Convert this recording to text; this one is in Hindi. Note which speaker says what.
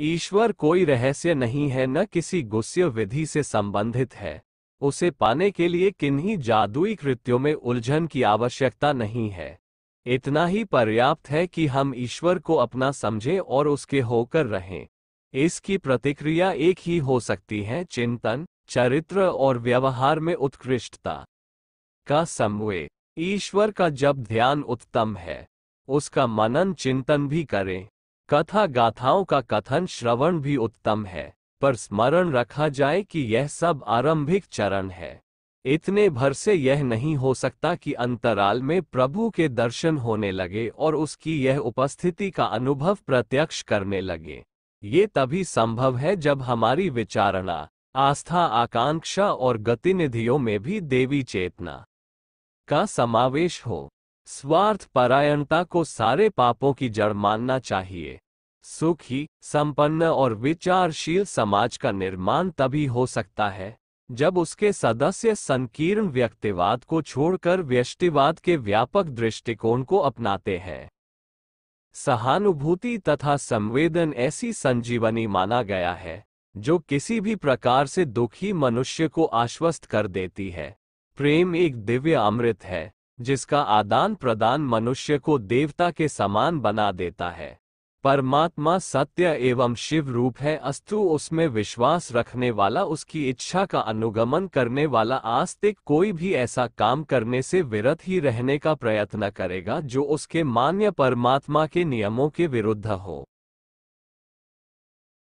Speaker 1: ईश्वर कोई रहस्य नहीं है न किसी गुस्से विधि से संबंधित है उसे पाने के लिए किन्हीं जादुई कृत्यों में उलझन की आवश्यकता नहीं है इतना ही पर्याप्त है कि हम ईश्वर को अपना समझें और उसके होकर रहें इसकी प्रतिक्रिया एक ही हो सकती है चिंतन चरित्र और व्यवहार में उत्कृष्टता का समवे ईश्वर का जब ध्यान उत्तम है उसका मनन चिंतन भी करें कथा गाथाओं का कथन श्रवण भी उत्तम है पर स्मरण रखा जाए कि यह सब आरंभिक चरण है इतने भर से यह नहीं हो सकता कि अंतराल में प्रभु के दर्शन होने लगे और उसकी यह उपस्थिति का अनुभव प्रत्यक्ष करने लगे ये तभी संभव है जब हमारी विचारणा आस्था आकांक्षा और गतिनिधियों में भी देवी चेतना का समावेश हो स्वार्थ परायणता को सारे पापों की जड़ मानना चाहिए सुखी संपन्न और विचारशील समाज का निर्माण तभी हो सकता है जब उसके सदस्य संकीर्ण व्यक्तिवाद को छोड़कर व्यष्टिवाद के व्यापक दृष्टिकोण को अपनाते हैं सहानुभूति तथा संवेदन ऐसी संजीवनी माना गया है जो किसी भी प्रकार से दुखी मनुष्य को आश्वस्त कर देती है प्रेम एक दिव्य अमृत है जिसका आदान प्रदान मनुष्य को देवता के समान बना देता है परमात्मा सत्य एवं शिव रूप है अस्तु उसमें विश्वास रखने वाला उसकी इच्छा का अनुगमन करने वाला आस्तिक कोई भी ऐसा काम करने से विरत ही रहने का प्रयत्न करेगा जो उसके मान्य परमात्मा के नियमों के विरुद्ध हो